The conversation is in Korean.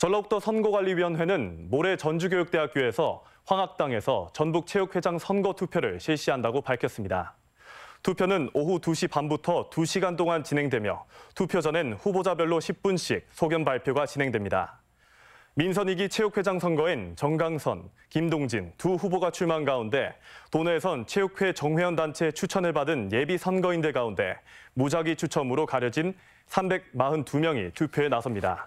전라북도 선거관리위원회는 모레 전주교육대학교에서 황학당에서 전북체육회장 선거 투표를 실시한다고 밝혔습니다. 투표는 오후 2시 반부터 2시간 동안 진행되며 투표 전엔 후보자별로 10분씩 소견 발표가 진행됩니다. 민선 2기 체육회장 선거엔 정강선, 김동진 두 후보가 출마한 가운데 도내에선 체육회 정회원 단체 추천을 받은 예비 선거인들 가운데 무작위 추첨으로 가려진 342명이 투표에 나섭니다.